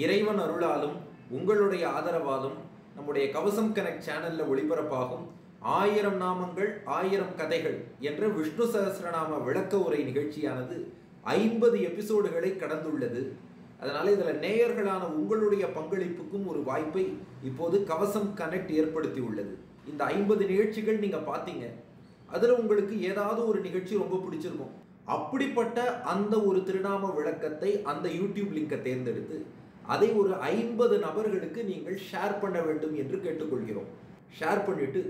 இறைவன் அருளாலும் உங்களுடைய ஆதரவாலும் நம்முடைய கவசம் கனெக்ட் சேனலில் ஒளிபரப்பாகும் ஆயிரம் நாமங்கள் ஆயிரம் கதைகள் என்ற விஷ்ணு சகசிரநாம விளக்க உரை நிகழ்ச்சியானது ஐம்பது எபிசோடுகளை கடந்துள்ளது அதனால் இதில் நேயர்களான உங்களுடைய பங்களிப்புக்கும் ஒரு வாய்ப்பை இப்போது கவசம் கனெக்ட் ஏற்படுத்தி உள்ளது இந்த ஐம்பது நிகழ்ச்சிகள் நீங்கள் பார்த்தீங்க அதில் உங்களுக்கு ஏதாவது ஒரு நிகழ்ச்சி ரொம்ப பிடிச்சிருக்கும் அப்படிப்பட்ட அந்த ஒரு திருநாம விளக்கத்தை அந்த யூடியூப் லிங்கை தேர்ந்தெடுத்து அதை ஒரு ஐம்பது நபர்களுக்கு நீங்கள் ஷேர் பண்ண வேண்டும் என்று கேட்டுக்கொள்கிறோம் ஷேர் பண்ணிட்டு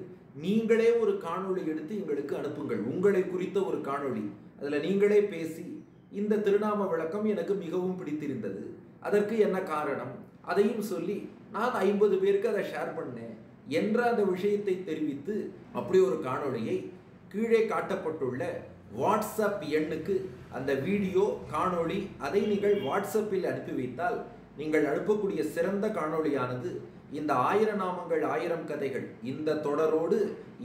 நீங்களே ஒரு காணொளி எடுத்து எங்களுக்கு அனுப்புங்கள் உங்களை குறித்த ஒரு காணொளி அதில் நீங்களே பேசி இந்த திருநாம விளக்கம் எனக்கு மிகவும் பிடித்திருந்தது அதற்கு என்ன காரணம் அதையும் சொல்லி நான் ஐம்பது பேருக்கு அதை ஷேர் பண்ணேன் என்ற அந்த விஷயத்தை தெரிவித்து அப்படி ஒரு காணொளியை கீழே காட்டப்பட்டுள்ள வாட்ஸ்அப் எண்ணுக்கு அந்த வீடியோ காணொளி அதை நீங்கள் வாட்ஸ்அப்பில் அனுப்பி வைத்தால் நீங்கள் அனுப்பக்கூடிய சிறந்த காணொளியானது இந்த ஆயிர நாமங்கள் ஆயிரம் கதைகள் இந்த தொடரோடு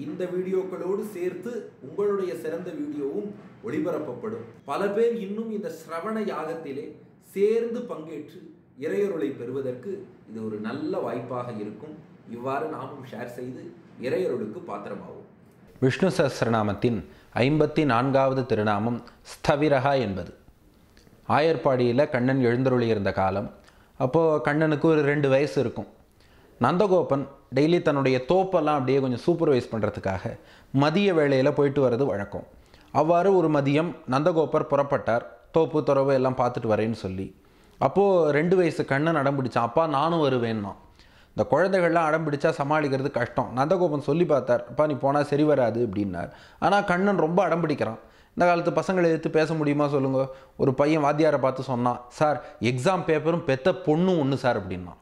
இந்த வீடியோக்களோடு சேர்த்து உங்களுடைய சிறந்த வீடியோவும் ஒளிபரப்பப்படும் பல பேர் இன்னும் இந்த சிரவண யாகத்திலே சேர்ந்து பங்கேற்று இறையொருளை பெறுவதற்கு இது ஒரு நல்ல வாய்ப்பாக இருக்கும் இவ்வாறு நாமும் ஷேர் செய்து இறையொருளுக்கு பாத்திரமாகும் விஷ்ணு சஹசிரநாமத்தின் ஐம்பத்தி நான்காவது திருநாமம் ஸ்தவிரகா என்பது ஆயர்பாடியில் கண்ணன் எழுந்தருளியிருந்த காலம் அப்போது கண்ணனுக்கு ஒரு ரெண்டு வயசு இருக்கும் நந்தகோபன் டெய்லி தன்னுடைய தோப்பெல்லாம் அப்படியே கொஞ்சம் சூப்பர்வைஸ் பண்ணுறதுக்காக மதிய வேளையில் போயிட்டு வர்றது வழக்கம் அவ்வாறு ஒரு மதியம் நந்தகோபர் புறப்பட்டார் தோப்பு துறவு எல்லாம் பார்த்துட்டு வரேன்னு சொல்லி அப்போது ரெண்டு வயசு கண்ணன் அடம்பிடிச்சான் அப்பா நானும் வருவேன்னா இந்த குழந்தைகள்லாம் அடம்பிடிச்சா சமாளிக்கிறது கஷ்டம் நந்தகோபன் சொல்லி பார்த்தார் அப்பா நீ போனால் சரி வராது அப்படின்னார் ஆனால் கண்ணன் ரொம்ப அடம்பிடிக்கிறான் இந்த காலத்து பசங்களை எதிர்த்து பேச முடியுமா சொல்லுங்கள் ஒரு பையன் வாத்தியாரை பார்த்து சொன்னான் சார் எக்ஸாம் பேப்பரும் பெத்த பொண்ணும் ஒன்று சார் அப்படின்னா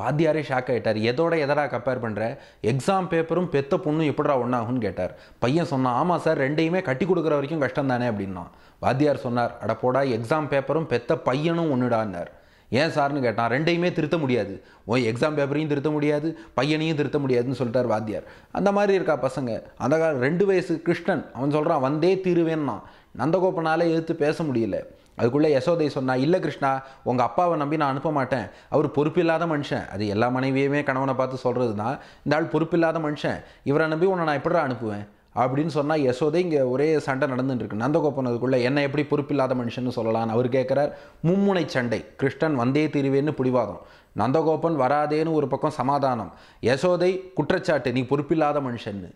வாத்தியாரே ஷாக் ஆகிட்டார் எதோட எதடா கம்பேர் பண்ணுற எக்ஸாம் பேப்பரும் பெத்த பொண்ணும் எப்படா ஒன்றாகும்னு கேட்டார் பையன் சொன்னான் ஆமாம் சார் ரெண்டையுமே கட்டி கொடுக்குற வரைக்கும் கஷ்டம் தானே அப்படின்னா வாத்தியார் சொன்னார் அடப்போடா எக்ஸாம் பேப்பரும் பெத்த பையனும் ஒன்றுடான்னார் ஏன் சார்னு கேட்டான் ரெண்டையுமே திருத்த முடியாது ஓ எக்ஸாம் பேப்பரையும் திருத்த முடியாது பையனையும் திருத்த முடியாதுன்னு சொல்லிட்டார் வாத்தியார் அந்த மாதிரி இருக்கா பசங்க அந்த கால ரெண்டு வயசு கிருஷ்ணன் அவன் சொல்கிறான் வந்தே தீருவேன்னா நந்தகோப்பனால் எதிர்த்து பேச முடியல அதுக்குள்ளே யசோதை சொன்னால் இல்லை கிருஷ்ணா உங்கள் அப்பாவை நம்பி நான் அனுப்ப மாட்டேன் அவர் பொறுப்பில்லாத மனுஷன் அது எல்லா மனைவியுமே கணவனை பார்த்து சொல்கிறது தான் இந்த ஆள் பொறுப்பில்லாத மனுஷன் இவரை நம்பி உன்னை நான் எப்படி அனுப்புவேன் அப்படின்னு சொன்னால் யசோதை இங்கே ஒரே சண்டை நடந்துட்டு இருக்கு நந்தகோபன் அதுக்குள்ளே என்னை எப்படி பொறுப்பில்லாத மனுஷன் சொல்லலாம் அவர் கேட்குறார் மும்முனை சண்டை கிருஷ்ணன் வந்தே தீர்வேன்னு பிடிவாதம் நந்தகோபன் வராதேன்னு ஒரு பக்கம் சமாதானம் யசோதை குற்றச்சாட்டு நீ பொறுப்பில்லாத மனுஷன்னு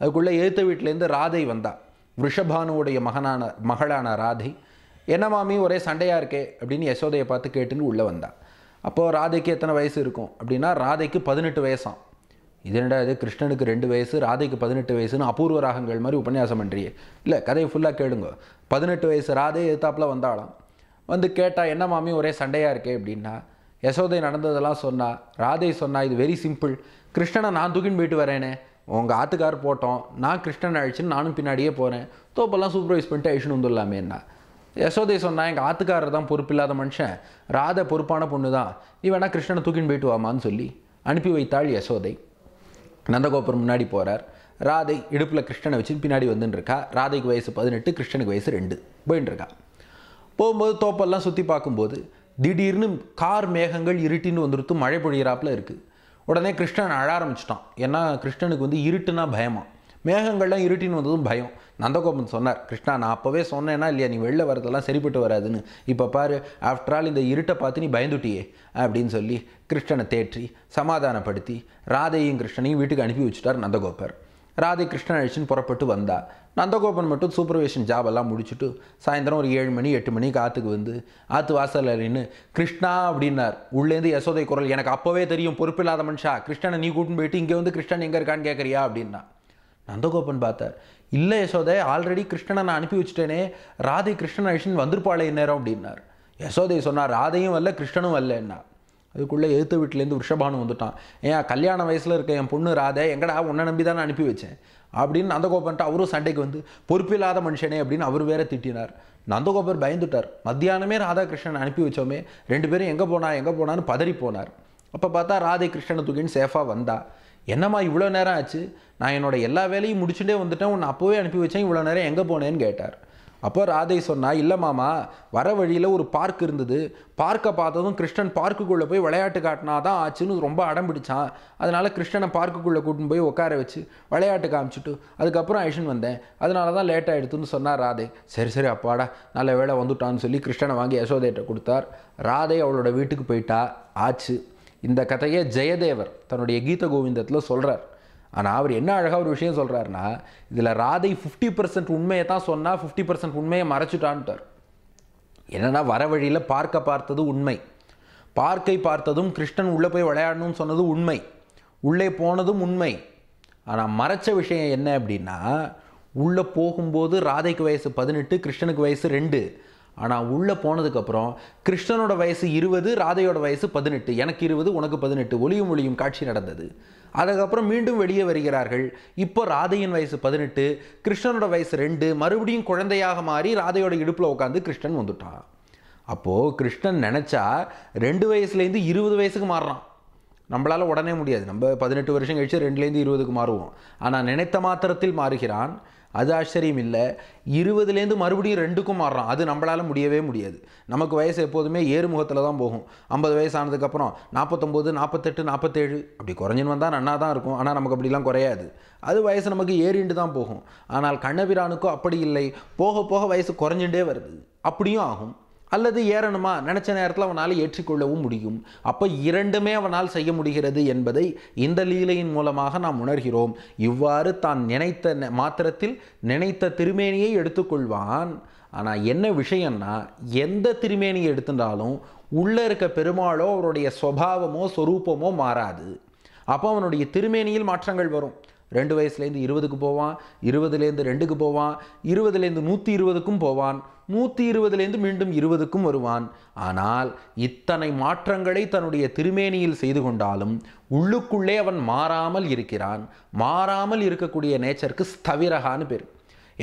அதுக்குள்ளே எழுத்த வீட்டிலேருந்து ராதை வந்தா ரிஷபானுவோடைய மகனான மகளான ராதை என்ன மாமி ஒரே சண்டையாக இருக்கே அப்படின்னு யசோதையை பார்த்து கேட்டுன்னு உள்ளே வந்தா அப்போது ராதைக்கு எத்தனை வயசு இருக்கும் அப்படின்னா ராதைக்கு பதினெட்டு வயசாம் இது என்னடா இது கிருஷ்ணனுக்கு ரெண்டு வயசு ராதைக்கு பதினெட்டு வயசுன்னு அபூர்வ ராகங்கள் மாதிரி உபன்யாசம் பண்ணுறியே இல்லை கதையை ஃபுல்லாக கேளுங்க பதினெட்டு வயசு ராதே எதிர்த்தாப்பில் வந்தாலும் வந்து கேட்டால் என்ன மாமி ஒரே சண்டையாக இருக்கே அப்படின்னா யசோதை நடந்ததெல்லாம் சொன்னா ராதை சொன்னால் இது வெரி சிம்பிள் கிருஷ்ணனை நான் தூக்கின்னு போயிட்டு வரேனே உங்கள் ஆத்துக்கார் போட்டோம் நான் கிருஷ்ணன் அழிச்சுன்னு நானும் பின்னாடியே போகிறேன் தோப்பெல்லாம் சூப்பர்வைஸ் பண்ணிட்டு அழிச்சுன்னு என்ன யசோதை சொன்னால் எங்கள் ஆத்துக்காரர் தான் பொறுப்பில்லாத மனுஷன் ராதை பொறுப்பான பொண்ணு தான் நீ வேணா கிருஷ்ணனை தூக்கின்னு போயிட்டு வாமான்னு சொல்லி அனுப்பி வைத்தாள் யசோதை நந்தகோபுரம் முன்னாடி போகிறார் ராதை இடுப்பில் கிருஷ்ணனை வச்சு பின்னாடி வந்துட்டுருக்கா ராதைக்கு வயசு பதினெட்டு கிருஷ்ணனுக்கு வயசு ரெண்டு போயின்ட்டுருக்கா போகும்போது தோப்பெல்லாம் சுற்றி பார்க்கும்போது திடீர்னு கார் மேகங்கள் இருட்டின்னு வந்துருத்து மழை பொழியிறாப்பில் இருக்குது உடனே கிருஷ்ணன் அழ ஆரம்பிச்சிட்டான் ஏன்னா கிருஷ்ணனுக்கு வந்து இருட்டுனா பயமா மேகங்கள்லாம் இருட்டின்னு வந்ததும் பயம் நந்தகோபன் சொன்னார் கிருஷ்ணா நான் அப்போவே சொன்னேன்னா இல்லையா நீ வெளில வரதெல்லாம் சரிப்பட்டு வராதுன்னு இப்போ பாரு ஆஃப்டர் ஆல் இந்த இருட்டை பார்த்து நீ பயந்துட்டியே அப்படின்னு சொல்லி கிருஷ்ணனை தேற்றி சமாதானப்படுத்தி ராதையும் கிருஷ்ணனையும் வீட்டுக்கு அனுப்பி வச்சுட்டார் நந்தகோபர் ராதை கிருஷ்ணன் அழிச்சின்னு புறப்பட்டு வந்தா நந்தகோபன் மட்டும் சூப்பர்வேஷன் எல்லாம் முடிச்சுட்டு சாயந்தரம் ஒரு ஏழு மணி எட்டு மணிக்கு ஆற்றுக்கு வந்து ஆற்று வாசல் அறின்னு கிருஷ்ணா அப்படின்னார் உள்ளேருந்து யசோதை குரல் எனக்கு அப்போவே தெரியும் பொறுப்பில்லாத மனுஷா கிருஷ்ணனை நீ கூட்டின்னு போயிட்டு இங்கே வந்து கிருஷ்ணன் எங்கே இருக்கான்னு கேட்குறியா அப்படின்னா நந்தகோபன் பார்த்தார் இல்லை யசோதை ஆல்ரெடி கிருஷ்ணனை நான் அனுப்பி வச்சுட்டேனே ராதை கிருஷ்ணன் அழிஷன் வந்திருப்பாளே நேரம் அப்படின்னார் யசோதை சொன்னார் ராதையும் வரல கிருஷ்ணனும் வரலன்னா அதுக்குள்ளே எழுத்து வீட்டிலேருந்து ரிஷபானு வந்துட்டான் ஏன் கல்யாண வயசில் இருக்க என் பொண்ணு ராதை எங்கடா உன்னை நம்பி தானே அனுப்பி வச்சேன் அப்படின்னு நந்தகோபன்ட்டு அவரும் சண்டைக்கு வந்து பொறுப்பில்லாத மனுஷனே அப்படின்னு அவர் வேற திட்டினார் நந்தகோபர் பயந்துட்டார் மத்தியானமே ராதாகிருஷ்ணன் அனுப்பி வச்சோமே ரெண்டு பேரும் எங்கே போனா எங்கே போனான்னு பதறி போனார் அப்போ பார்த்தா ராதை கிருஷ்ணனை தூக்கின்னு சேஃபாக வந்தா என்னம்மா இவ்வளோ நேரம் ஆச்சு நான் என்னோடய எல்லா வேலையும் முடிச்சுட்டே வந்துட்டேன் உன்னை அப்போவே அனுப்பி வச்சேன் இவ்வளோ நேரம் எங்கே போனேன்னு கேட்டார் அப்போ ராதை சொன்னா இல்லை மாமா வர வழியில் ஒரு பார்க் இருந்தது பார்க்கை பார்த்ததும் கிருஷ்ணன் பார்க்குக்குள்ளே போய் விளையாட்டு காட்டினா தான் ஆச்சுன்னு ரொம்ப அடம் பிடிச்சான் அதனால் கிருஷ்ணனை பார்க்குக்குள்ளே கூட்டின்னு போய் உட்கார வச்சு விளையாட்டு காமிச்சுட்டு அதுக்கப்புறம் ஐஷன் வந்தேன் அதனால தான் லேட்டாக எடுத்துன்னு சொன்னார் ராதை சரி சரி அப்பாடா நல்ல வேலை வந்துட்டான்னு சொல்லி கிருஷ்ணனை வாங்கி யசோதையிட்ட கொடுத்தார் ராதை அவளோட வீட்டுக்கு போயிட்டா ஆச்சு இந்த கதையை ஜெயதேவர் தன்னுடைய கீத கோவிந்தத்தில் சொல்கிறார் ஆனால் அவர் என்ன அழகாக ஒரு விஷயம் சொல்கிறாருன்னா இதில் ராதை ஃபிஃப்டி பர்சன்ட் உண்மையை தான் சொன்னால் ஃபிஃப்டி பர்சன்ட் உண்மையை மறைச்சிட்டான்ட்டார் என்னென்னா வர வழியில் பார்க்க பார்த்தது உண்மை பார்க்கை பார்த்ததும் கிருஷ்ணன் உள்ளே போய் விளையாடணும்னு சொன்னது உண்மை உள்ளே போனதும் உண்மை ஆனால் மறைச்ச விஷயம் என்ன அப்படின்னா உள்ளே போகும்போது ராதைக்கு வயசு பதினெட்டு கிருஷ்ணனுக்கு வயசு ரெண்டு ஆனால் உள்ளே போனதுக்கப்புறம் கிருஷ்ணனோட வயசு இருபது ராதையோட வயசு பதினெட்டு எனக்கு இருபது உனக்கு பதினெட்டு ஒளியும் ஒளியும் காட்சி நடந்தது அதுக்கப்புறம் மீண்டும் வெளியே வருகிறார்கள் இப்போ ராதையின் வயசு பதினெட்டு கிருஷ்ணனோட வயசு ரெண்டு மறுபடியும் குழந்தையாக மாறி ராதையோட இடுப்பில் உட்காந்து கிருஷ்ணன் வந்துட்டான் அப்போது கிருஷ்ணன் நினச்சா ரெண்டு வயசுலேருந்து இருபது வயசுக்கு மாறுறான் நம்மளால் உடனே முடியாது நம்ம பதினெட்டு வருஷம் கழித்து ரெண்டுலேருந்து இருபதுக்கு மாறுவோம் ஆனால் நினைத்த மாத்திரத்தில் மாறுகிறான் அது ஆச்சரியம் இல்லை இருபதுலேருந்து மறுபடியும் ரெண்டுக்கும் மாறுறான் அது நம்மளால் முடியவே முடியாது நமக்கு வயசு எப்போதுமே ஏறுமுகத்தில் தான் போகும் ஐம்பது வயசு ஆனதுக்கப்புறம் நாற்பத்தொம்போது நாற்பத்தெட்டு நாற்பத்தேழு அப்படி குறைஞ்சின்னு வந்தால் நன்னா தான் இருக்கும் ஆனால் நமக்கு அப்படிலாம் குறையாது அது வயசு நமக்கு ஏறிண்டு தான் போகும் ஆனால் கண்ணபிரானுக்கும் அப்படி இல்லை போக போக வயசு குறைஞ்சுட்டே வருது அப்படியும் ஆகும் அல்லது ஏறணுமா நினச்ச நேரத்தில் அவனால் ஏற்றிக்கொள்ளவும் முடியும் அப்போ இரண்டுமே அவனால் செய்ய முடிகிறது என்பதை இந்த லீலையின் மூலமாக நாம் உணர்கிறோம் இவ்வாறு தான் நினைத்த மாத்திரத்தில் நினைத்த திருமேனியை எடுத்துக்கொள்வான் ஆனால் என்ன விஷயம்னா எந்த திருமேனியை எடுத்துட்டாலும் உள்ளே இருக்க பெருமாளோ அவருடைய சுவாவமோ சொரூபமோ மாறாது அப்போ அவனுடைய திருமேனியில் மாற்றங்கள் வரும் ரெண்டு வயசுலேருந்து இருபதுக்கு போவான் இருபதுலேருந்து ரெண்டுக்கு போவான் இருபதுலேருந்து நூற்றி இருபதுக்கும் போவான் நூற்றி இருபதுலேருந்து மீண்டும் இருபதுக்கும் வருவான் ஆனால் இத்தனை மாற்றங்களை தன்னுடைய திருமேனியில் செய்து கொண்டாலும் உள்ளுக்குள்ளே அவன் மாறாமல் இருக்கிறான் மாறாமல் இருக்கக்கூடிய நேச்சருக்கு ஸ்தவிரகான்னு பேர்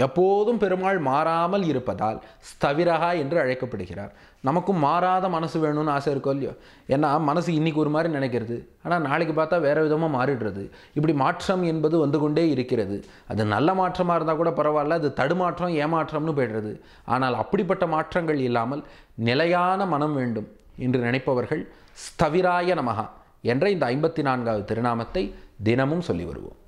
எப்போதும் பெருமாள் மாறாமல் இருப்பதால் ஸ்தவிரகா என்று அழைக்கப்படுகிறார் நமக்கும் மாறாத மனசு வேணும்னு ஆசை இருக்கோ இல்லையோ ஏன்னா மனசு இன்றைக்கி ஒரு மாதிரி நினைக்கிறது ஆனால் நாளைக்கு பார்த்தா வேறு விதமாக மாறிடுறது இப்படி மாற்றம் என்பது வந்து கொண்டே இருக்கிறது அது நல்ல மாற்றமாக இருந்தால் கூட பரவாயில்ல அது தடுமாற்றம் ஏமாற்றம்னு போயிடுறது ஆனால் அப்படிப்பட்ட மாற்றங்கள் இல்லாமல் நிலையான மனம் வேண்டும் என்று நினைப்பவர்கள் ஸ்தவிராய நமகா என்ற இந்த ஐம்பத்தி நான்காவது திருநாமத்தை தினமும் சொல்லி வருவோம்